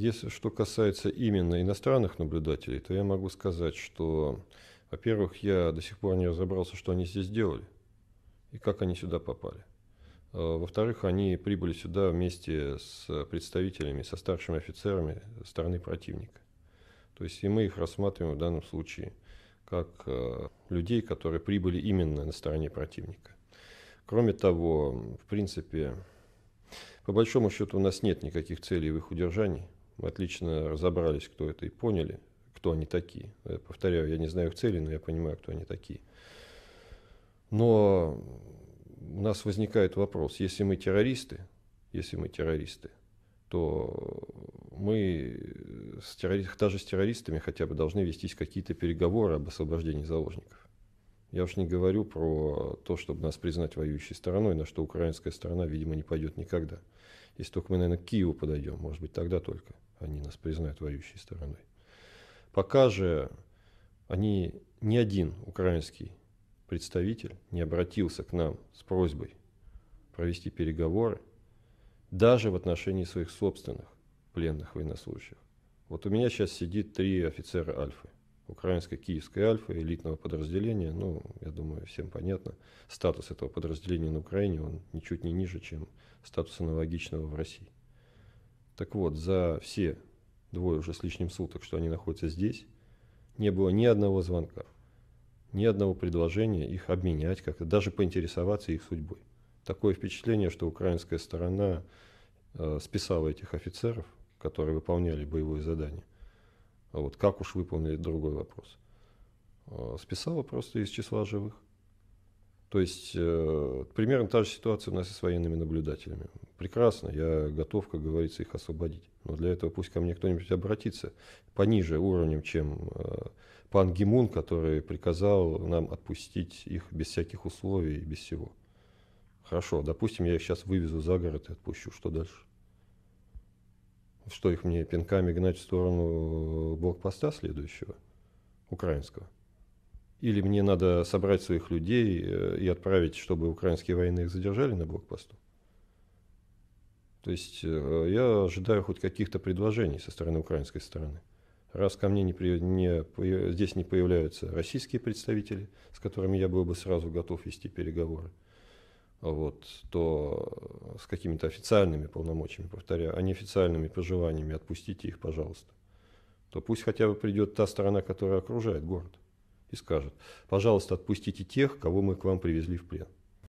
Если что касается именно иностранных наблюдателей, то я могу сказать, что, во-первых, я до сих пор не разобрался, что они здесь делали и как они сюда попали. А, во-вторых, они прибыли сюда вместе с представителями, со старшими офицерами стороны противника. То есть и мы их рассматриваем в данном случае как а, людей, которые прибыли именно на стороне противника. Кроме того, в принципе, по большому счету у нас нет никаких целей в их удержании – отлично разобрались, кто это, и поняли, кто они такие. Я э, повторяю, я не знаю их цели, но я понимаю, кто они такие. Но у нас возникает вопрос, если мы террористы, если мы террористы, то мы с террорист, даже с террористами хотя бы должны вестись какие-то переговоры об освобождении заложников. Я уж не говорю про то, чтобы нас признать воюющей стороной, на что украинская сторона, видимо, не пойдет никогда. Если только мы, наверное, к Киеву подойдем, может быть, тогда только они нас признают воюющей стороной. Пока же они, ни один украинский представитель не обратился к нам с просьбой провести переговоры даже в отношении своих собственных пленных военнослужащих. Вот у меня сейчас сидит три офицера Альфы – украинской Киевской Альфа элитного подразделения. Ну, я думаю, всем понятно. Статус этого подразделения на Украине, он ничуть не ниже, чем статус аналогичного в России. Так вот, за все двое уже с лишним суток, что они находятся здесь, не было ни одного звонка, ни одного предложения их обменять как-то, даже поинтересоваться их судьбой. Такое впечатление, что украинская сторона э, списала этих офицеров, которые выполняли боевое задание – а вот как уж выполнили, другой вопрос. А, списала просто из числа живых. То есть э, примерно та же ситуация у нас и с военными наблюдателями. Прекрасно, я готов, как говорится, их освободить. Но для этого пусть ко мне кто-нибудь обратится пониже уровнем, чем э, пан Гимун, который приказал нам отпустить их без всяких условий и без всего. Хорошо, допустим, я их сейчас вывезу за город и отпущу. Что дальше? Что их мне пинками гнать в сторону э, блокпоста следующего, украинского? Или мне надо собрать своих людей э, и отправить, чтобы украинские военные их задержали на блокпосту? То есть э, я ожидаю хоть каких-то предложений со стороны украинской стороны. Раз ко мне не, не, здесь не появляются российские представители, с которыми я был бы сразу готов вести переговоры, вот, то э, с какими-то официальными полномочиями, повторяю, а не официальными пожеланиями отпустите их, пожалуйста, то пусть хотя бы придет та сторона, которая окружает город, и скажет, пожалуйста, отпустите тех, кого мы к вам привезли в плен.